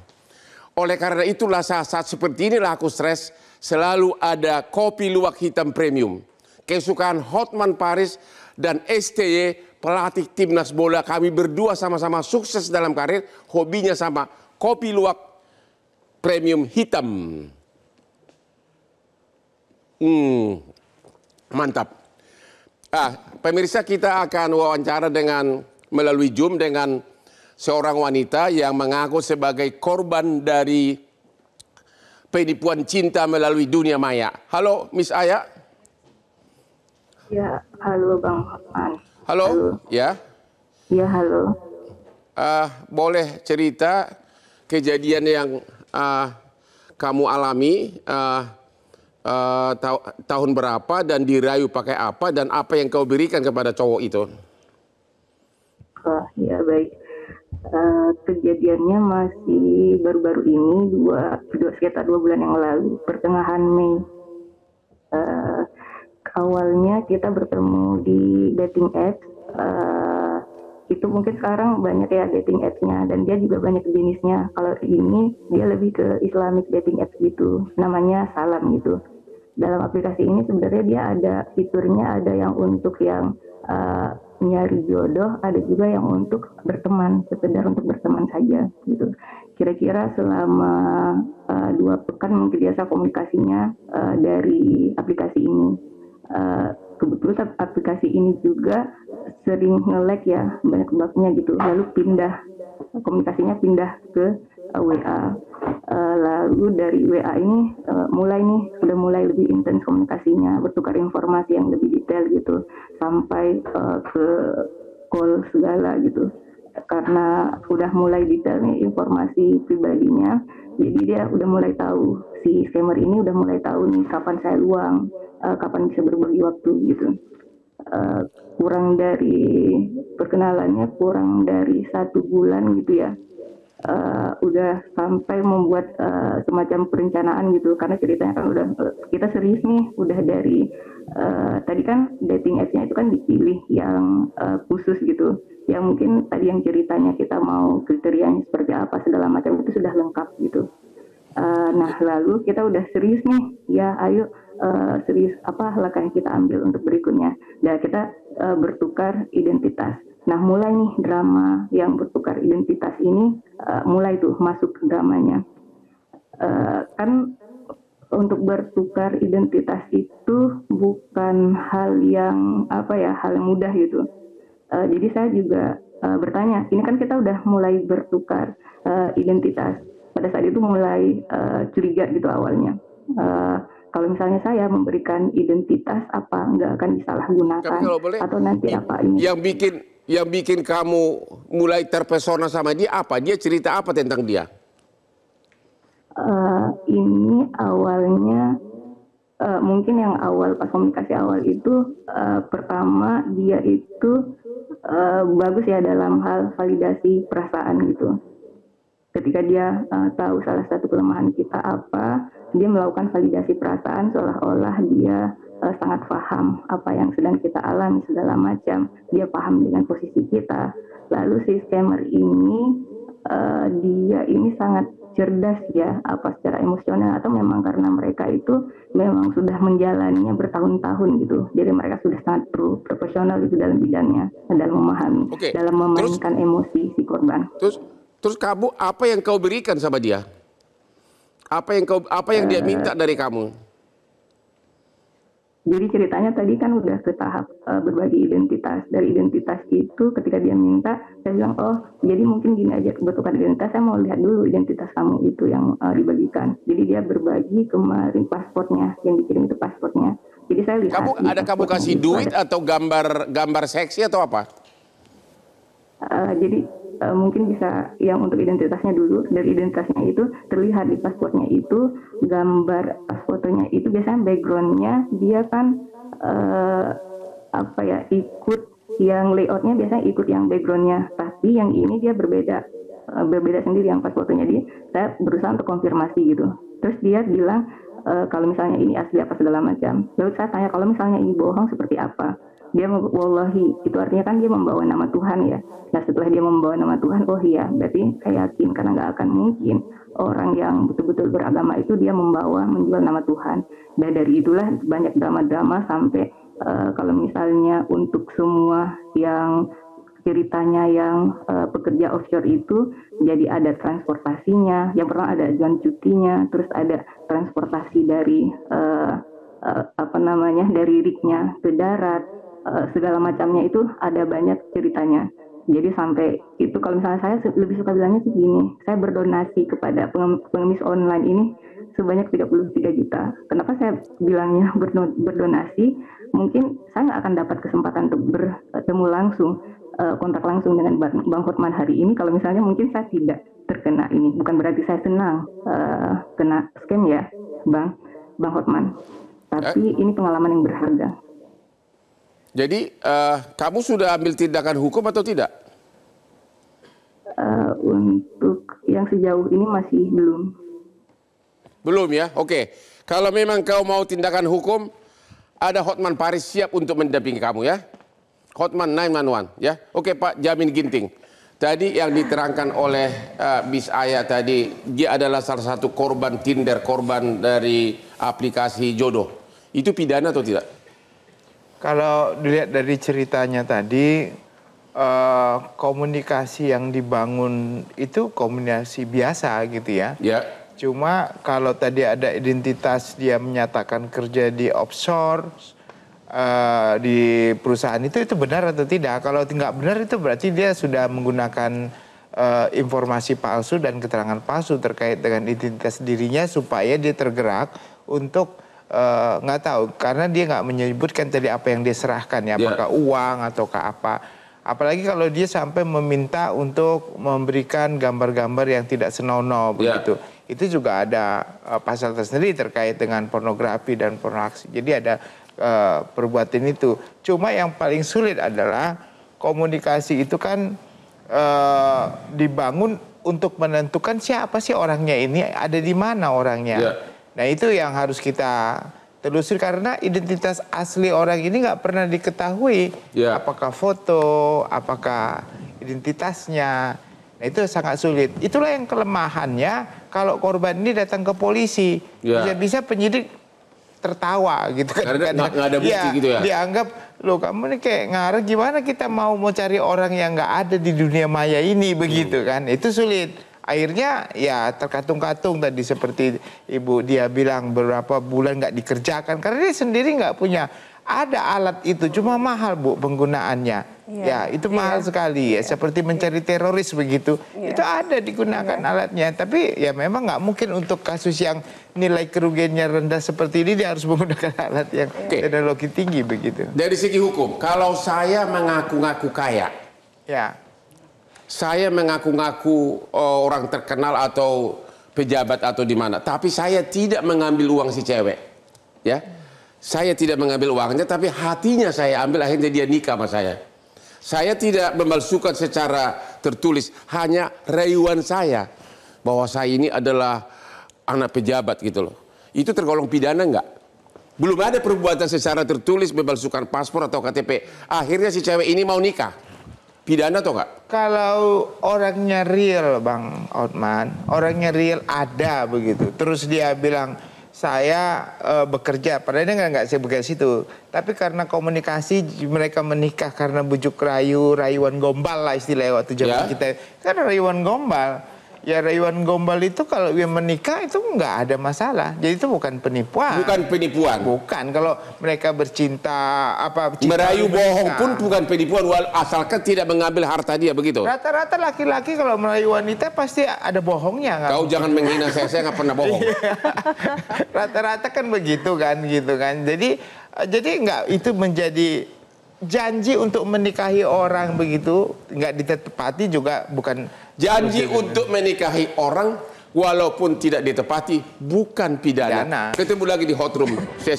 Oleh karena itulah saat-saat seperti inilah aku stres selalu ada kopi luwak hitam premium. Kesukaan Hotman Paris dan STY pelatih timnas bola kami berdua sama-sama sukses dalam karir hobinya sama kopi luwak premium hitam hmm, mantap ah, pemirsa kita akan wawancara dengan melalui Zoom dengan seorang wanita yang mengaku sebagai korban dari penipuan cinta melalui dunia maya. Halo, Miss Ayah Ya, halo Bang Hotman. Halo, halo. ya. Ya, halo. Uh, boleh cerita kejadian yang uh, kamu alami uh, ah, uh, ta tahun berapa dan dirayu pakai apa dan apa yang kau berikan kepada cowok itu? Oh, ya baik. Uh, kejadiannya masih baru-baru ini dua, dua sekitar dua bulan yang lalu pertengahan Mei. Uh, awalnya kita bertemu di dating apps uh, eh, itu mungkin sekarang banyak ya dating apps-nya dan dia juga banyak jenisnya. Kalau ini dia lebih ke Islamic dating apps gitu, namanya Salam gitu. Dalam aplikasi ini sebenarnya dia ada fiturnya ada yang untuk yang uh, nyari jodoh, ada juga yang untuk berteman, sekedar untuk berteman saja gitu. Kira-kira selama uh, dua pekan mungkin biasa komunikasinya uh, dari aplikasi ini uh, aplikasi ini juga sering nge-lag ya banyak bugnya gitu lalu pindah komunikasinya pindah ke uh, eh, WA uh, eh, lalu dari WA ini uh, mulai nih sudah mulai lebih intens komunikasinya bertukar informasi yang lebih detail gitu sampai uh, ke call segala gitu karena udah mulai detail nih informasi pribadinya jadi dia udah mulai tahu si scammer ini udah mulai tahu nih kapan saya luang uh, kapan bisa berbagi waktu gitu. Uh, kurang dari perkenalannya kurang dari satu bulan gitu ya. Uh, udah sampai membuat uh, semacam perencanaan gitu karena ceritanya kan udah kita serius nih udah dari uh, tadi kan dating appsnya itu kan dipilih yang uh, khusus gitu yang mungkin tadi yang ceritanya kita mau kriterianya seperti apa segala macam itu sudah lengkap gitu uh, nah lalu kita udah serius nih ya ayo uh, eh, serius apa langkah yang kita ambil untuk berikutnya. Dan kita uh, bertukar identitas. Nah, mulai nih drama yang bertukar identitas ini uh, mulai tuh masuk dramanya. Uh, kan untuk bertukar identitas itu bukan hal yang apa ya, hal yang mudah gitu. Uh, jadi saya juga uh, bertanya, ini kan kita udah mulai bertukar uh, identitas. Pada saat itu mulai uh, curiga gitu awalnya. Uh, kalau misalnya saya memberikan identitas apa nggak akan disalahgunakan kalau boleh, atau nanti eh, apa ini? Yang bikin yang bikin kamu mulai terpesona sama dia apa? Dia cerita apa tentang dia? Uh, ini awalnya uh, mungkin yang awal pas komunikasi awal itu uh, pertama dia itu uh, bagus ya dalam hal validasi perasaan gitu. Ketika dia uh, tahu salah satu kelemahan kita apa, dia melakukan validasi perasaan seolah-olah dia uh, sangat paham apa yang sedang kita alami segala macam. Dia paham dengan posisi kita. Lalu si scammer ini uh, dia ini sangat cerdas ya apa secara emosional atau memang karena mereka itu memang sudah menjalannya bertahun-tahun gitu jadi mereka sudah sangat pro profesional itu dalam bidangnya dalam memahami okay. dalam memainkan terus, emosi si korban terus terus kamu apa yang kau berikan sama dia apa yang kau apa yang dia minta dari kamu? Jadi ceritanya tadi kan udah ke tahap uh, berbagi identitas. Dari identitas itu ketika dia minta, saya bilang, oh jadi mungkin gini aja kebutuhan identitas, saya mau lihat dulu identitas kamu itu yang uh, dibagikan. Jadi dia berbagi kemarin pasportnya, yang dikirim itu pasportnya. Jadi saya lihat. Kamu ada gitu. kamu kasih duit atau gambar gambar seksi atau apa? Uh, jadi uh, mungkin bisa yang untuk identitasnya dulu dari identitasnya itu terlihat di paspornya itu gambar fotonya itu biasanya backgroundnya dia kan uh, apa ya ikut yang layoutnya biasanya ikut yang backgroundnya tapi yang ini dia berbeda eh, berbeda sendiri yang pas dia saya berusaha untuk konfirmasi gitu terus dia bilang e, kalau misalnya ini asli apa segala macam lalu saya tanya kalau misalnya ini bohong seperti apa dia wallahi itu artinya kan dia membawa nama Tuhan ya nah setelah dia membawa nama Tuhan oh iya berarti saya yakin karena nggak akan mungkin orang yang betul-betul beragama itu dia membawa menjual nama Tuhan dan dari itulah banyak drama-drama sampai uh, kalau misalnya untuk semua yang ceritanya yang uh, pekerja offshore itu jadi ada transportasinya yang pernah ada jalan cutinya terus ada transportasi dari uh, apa namanya dari rignya ke darat Eh, segala macamnya itu ada banyak ceritanya. Jadi sampai itu kalau misalnya saya lebih suka bilangnya sih gini, saya berdonasi kepada pengemis online ini sebanyak 33 juta. Kenapa saya bilangnya berdonasi? Mungkin saya nggak akan dapat kesempatan untuk bertemu langsung, eh, kontak langsung dengan Bang Hotman hari ini. Kalau misalnya mungkin saya tidak terkena ini, bukan berarti saya senang eh, kena scam ya, Bang Bang Hotman. Tapi ini pengalaman yang berharga. Jadi uh, kamu sudah ambil tindakan hukum atau tidak? Uh, untuk yang sejauh ini masih belum. Belum ya, oke. Okay. Kalau memang kau mau tindakan hukum, ada Hotman Paris siap untuk mendampingi kamu ya. Hotman 911 ya. Oke okay, Pak Jamin Ginting. Tadi yang diterangkan oleh uh, eh, Bis Aya tadi, dia adalah salah satu korban Tinder, korban dari aplikasi jodoh. Itu pidana atau tidak? Kalau dilihat dari ceritanya tadi, uh, komunikasi yang dibangun itu komunikasi biasa gitu ya. Ya. Cuma kalau tadi ada identitas dia menyatakan kerja di offshore, uh, di perusahaan itu itu benar atau tidak. Kalau tidak benar itu berarti dia sudah menggunakan uh, informasi palsu dan keterangan palsu terkait dengan identitas dirinya supaya dia tergerak untuk Eh, nggak uh, tahu karena dia nggak menyebutkan tadi apa yang dia serahkan ya, ya. apakah yeah. uang ataukah apa apalagi kalau dia sampai meminta untuk memberikan gambar-gambar yang tidak senonoh yeah. begitu itu juga ada uh, pasal tersendiri terkait dengan pornografi dan pornografi jadi ada uh, perbuatan itu cuma yang paling sulit adalah komunikasi itu kan uh, dibangun untuk menentukan siapa sih orangnya ini ada di mana orangnya yeah Nah itu yang harus kita telusuri karena identitas asli orang ini nggak pernah diketahui yeah. apakah foto, apakah identitasnya. Nah itu sangat sulit. Itulah yang kelemahannya kalau korban ini datang ke polisi ya. bisa bisa-bisa penyidik tertawa gitu kan. Karena nggak ada bukti ya, gitu ya. Dianggap loh kamu ini kayak ngarep gimana kita mau mau cari orang yang nggak ada di dunia maya ini begitu hmm. kan. Itu sulit akhirnya ya terkatung-katung tadi seperti ibu dia bilang berapa bulan nggak dikerjakan karena dia sendiri nggak punya ada alat itu cuma mahal bu penggunaannya yeah. ya itu iya. mahal yeah. sekali ya yeah. seperti mencari iya. teroris begitu iya. itu ada digunakan alatnya tapi ya memang nggak mungkin untuk kasus yang nilai kerugiannya rendah seperti ini dia harus menggunakan alat yang okay. teknologi tinggi begitu dari segi hukum kalau saya mengaku-ngaku kaya ya saya mengaku-ngaku eh, orang terkenal atau pejabat atau di mana, tapi saya tidak mengambil uang si cewek. Ya. Saya tidak mengambil uangnya tapi hatinya saya ambil akhirnya dia nikah sama saya. Saya tidak memalsukan secara tertulis, hanya rayuan saya bahwa saya ini adalah anak pejabat gitu loh. Itu tergolong pidana enggak? Belum ada perbuatan secara tertulis memalsukan paspor atau KTP. Akhirnya si cewek ini mau nikah. Pidana atau enggak? Kalau orangnya real Bang Otman, orangnya real ada begitu. Terus dia bilang saya e, bekerja, padahal dia enggak saya bekerja situ. Tapi karena komunikasi mereka menikah karena bujuk rayu, rayuan gombal lah istilahnya waktu zaman ya. kita. Kan rayuan gombal ya rayuan gombal itu kalau dia menikah itu nggak ada masalah. Jadi itu bukan penipuan. Bukan penipuan. Bukan kalau mereka bercinta apa cinta merayu bohong pun bukan penipuan asalkan tidak mengambil harta dia begitu. Rata-rata laki-laki kalau merayu wanita pasti ada bohongnya. Kan? Kau jangan menghina saya, saya nggak pernah bohong. Iya. Rata-rata kan begitu kan gitu kan. Jadi eh, jadi nggak itu menjadi janji untuk menikahi orang begitu nggak ditepati juga bukan Janji untuk menikahi orang walaupun tidak ditepati bukan pidana. Dana. Ketemu lagi di hot room. Saya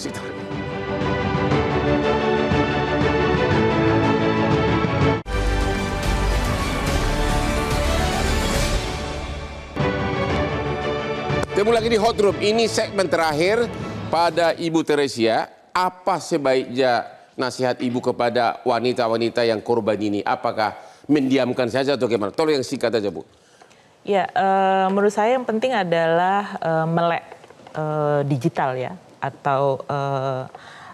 Ketemu lagi di hot room. Ini segmen terakhir pada Ibu Teresia. Apa sebaiknya nasihat Ibu kepada wanita-wanita yang korban ini? Apakah mendiamkan saja atau gimana? Tolong yang singkat aja Bu. Ya, uh, menurut saya yang penting adalah uh, melek uh, digital ya, atau uh,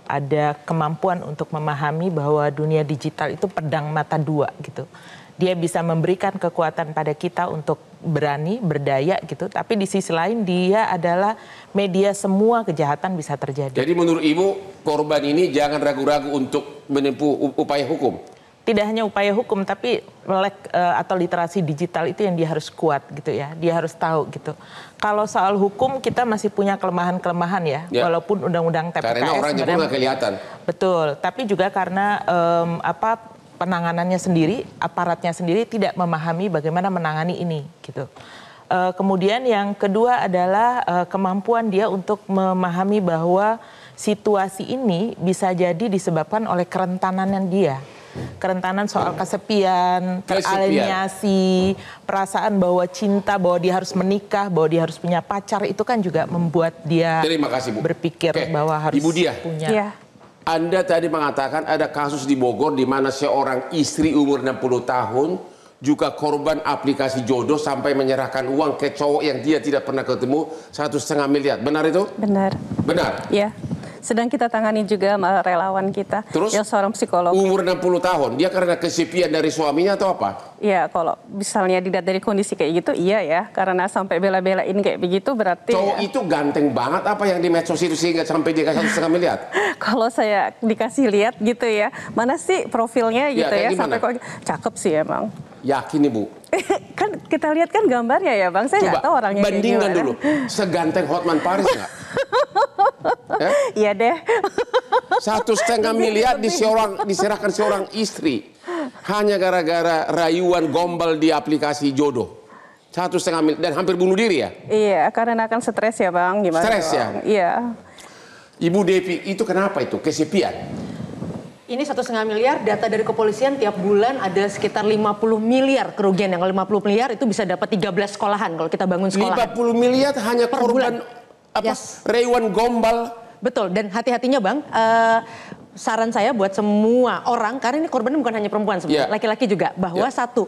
ada kemampuan untuk memahami bahwa dunia digital itu pedang mata dua gitu. Dia bisa memberikan kekuatan pada kita untuk berani, berdaya gitu. Tapi di sisi lain dia adalah media semua kejahatan bisa terjadi. Jadi menurut Ibu korban ini jangan ragu-ragu untuk menempuh upaya hukum? tidak hanya upaya hukum tapi melek uh, atau literasi digital itu yang dia harus kuat gitu ya dia harus tahu gitu kalau soal hukum kita masih punya kelemahan-kelemahan ya, ya. walaupun undang-undang TPKS karena orang juga nggak kelihatan betul tapi juga karena um, apa penanganannya sendiri aparatnya sendiri tidak memahami bagaimana menangani ini gitu uh, kemudian yang kedua adalah uh, kemampuan dia untuk memahami bahwa situasi ini bisa jadi disebabkan oleh yang dia kerentanan soal kesepian, teralienasi, perasaan bahwa cinta, bahwa dia harus menikah, bahwa dia harus punya pacar itu kan juga membuat dia Terima kasih, Bu. berpikir Oke. bahwa harus Ibu dia. punya. Ya. Anda tadi mengatakan ada kasus di Bogor di mana seorang istri umur 60 tahun juga korban aplikasi jodoh sampai menyerahkan uang ke cowok yang dia tidak pernah ketemu satu setengah miliar. Benar itu? Benar. Benar. Ya sedang kita tangani juga eh, relawan kita Terus, yang seorang psikolog. Umur 60 tahun, dia karena kesepian dari suaminya atau apa? Iya, kalau misalnya dilihat dari kondisi kayak gitu, iya ya. Karena sampai bela-belain kayak begitu berarti... Cowok itu ganteng banget apa yang di medsos itu sehingga sampai dikasih satu setengah miliar? kalau saya dikasih lihat gitu ya, mana sih profilnya iya, gitu ya, ya sampai kok cakep sih emang. Yakin ibu? kan kita lihat kan gambarnya ya bang, saya nggak tahu orangnya bandingkan dulu, seganteng Hotman Paris nggak? Eh? Iya deh. Satu setengah miliar diserahkan seorang istri hanya gara-gara rayuan gombal di aplikasi jodoh. Satu setengah mil dan hampir bunuh diri ya? Iya, karena akan stres ya bang. Gimana stres ya? Iya. Ibu Devi itu kenapa itu? Kesepian? Ini satu setengah miliar data dari kepolisian tiap bulan ada sekitar 50 miliar kerugian yang lima 50 miliar itu bisa dapat 13 sekolahan kalau kita bangun sekolah. 50 miliar hanya per korban bulan. apa yes. Rewan Gombal Betul, dan hati-hatinya Bang, uh, saran saya buat semua orang karena ini korbannya bukan hanya perempuan sebenarnya ya. laki-laki juga bahwa yeah. satu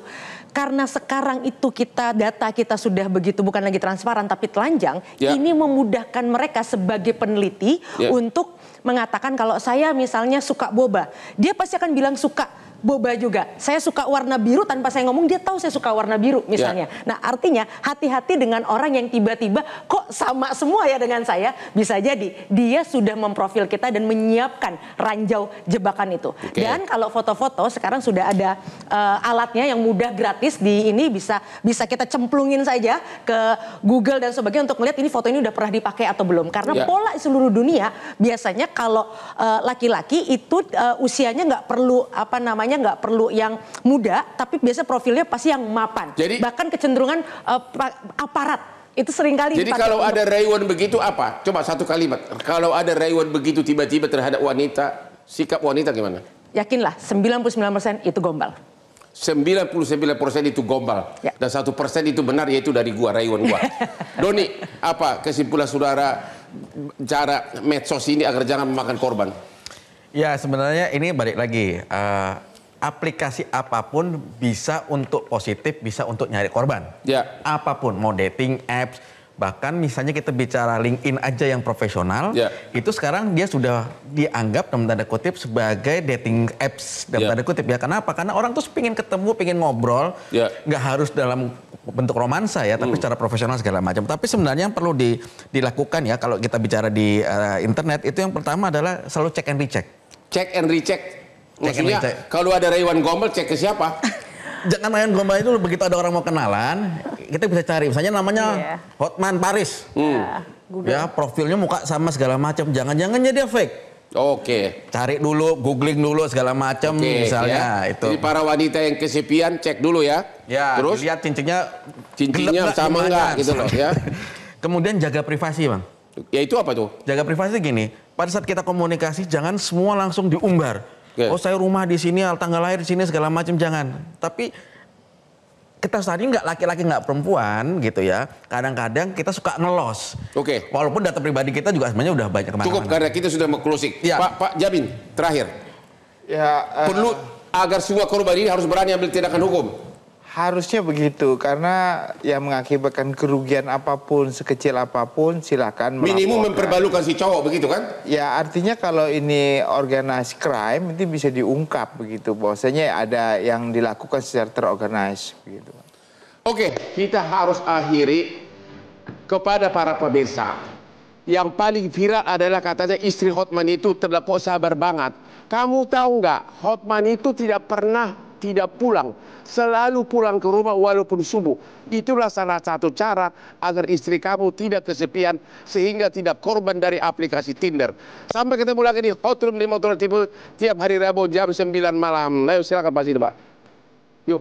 karena sekarang itu kita data kita sudah begitu bukan lagi transparan tapi telanjang yeah. ini memudahkan mereka sebagai peneliti yeah. untuk mengatakan kalau saya misalnya suka boba dia pasti akan bilang suka boba juga. Saya suka warna biru tanpa saya ngomong dia tahu saya suka warna biru ya. misalnya. Ya. Nah artinya hati-hati dengan orang yang tiba-tiba kok sama semua ya dengan saya. Bisa jadi dia sudah memprofil kita dan menyiapkan ranjau jebakan itu. Okay. Dan kalau foto-foto sekarang sudah ada uh, alatnya yang mudah gratis di ini bisa bisa kita cemplungin saja ke Google dan sebagainya untuk melihat ini foto ini udah pernah dipakai atau belum. Karena ya. pola seluruh dunia biasanya kalau eh, laki-laki uh, itu uh, usianya nggak perlu apa namanya biasanya nggak perlu yang muda, tapi biasa profilnya pasti yang mapan. Jadi, Bahkan kecenderungan uh, aparat itu seringkali Jadi kalau ada rayuan begitu apa? Coba satu kalimat. Kalau ada rayuan begitu tiba-tiba terhadap wanita, sikap wanita gimana? Yakinlah 99% itu gombal. 99% itu gombal ya. dan satu persen itu benar yaitu dari gua rayuan gua. Doni, apa kesimpulan saudara cara medsos ini agar jangan memakan korban? Ya sebenarnya ini balik lagi uh, aplikasi apapun bisa untuk positif, bisa untuk nyari korban. Ya. Apapun, mau dating apps, bahkan misalnya kita bicara LinkedIn aja yang profesional, ya. itu sekarang dia sudah dianggap dalam tanda kutip sebagai dating apps dalam ya. tanda kutip ya. Kenapa? Karena orang tuh pengen ketemu, pengen ngobrol, ya. nggak harus dalam bentuk romansa ya, tapi hmm. secara profesional segala macam. Tapi sebenarnya yang perlu di, dilakukan ya kalau kita bicara di uh, internet itu yang pertama adalah selalu cek and recheck. Cek and recheck Maksudnya kalau ada rayuan gombal, cek ke siapa? Jangan Raywan gombal itu begitu ada orang mau kenalan, kita bisa cari. Misalnya namanya yeah. Hotman Paris. Hmm. Iya, ya profilnya muka sama segala macam. Jangan-jangan dia fake. Oke. Okay. Cari dulu, googling dulu segala macam okay, misalnya ya. itu. Jadi para wanita yang kesepian cek dulu ya. Ya. Terus lihat cincinnya cincinnya sama enggak gitu loh ya. Kemudian jaga privasi, Bang. Ya itu apa tuh? Jaga privasi gini, pada saat kita komunikasi jangan semua langsung diumbar. Okay. Oh saya rumah di sini, tanggal lahir di sini segala macam jangan. Tapi kita sehari nggak laki-laki nggak perempuan gitu ya. Kadang-kadang kita suka ngelos. Oke. Okay. Walaupun data pribadi kita juga sebenarnya udah banyak kemana Cukup karena kita sudah mau closing. Ya. Pak, Pak Jamin, terakhir. Ya. Uh... Perlu agar semua korban ini harus berani ambil tindakan hukum. Harusnya begitu karena yang mengakibatkan kerugian apapun sekecil apapun silakan Minimum memperbalukan si cowok begitu kan? Ya artinya kalau ini organized crime itu bisa diungkap begitu bahwasanya ada yang dilakukan secara terorganis begitu. Oke, kita harus akhiri kepada para pemirsa. Yang paling viral adalah katanya istri Hotman itu terlepas sabar banget. Kamu tahu nggak, Hotman itu tidak pernah tidak pulang selalu pulang ke rumah walaupun subuh itulah salah satu cara agar istri kamu tidak kesepian sehingga tidak korban dari aplikasi Tinder sampai ketemu lagi di Hotroom di Motor Timur tiap hari Rabu jam 9 malam Lalu silakan Pak Sidba yuk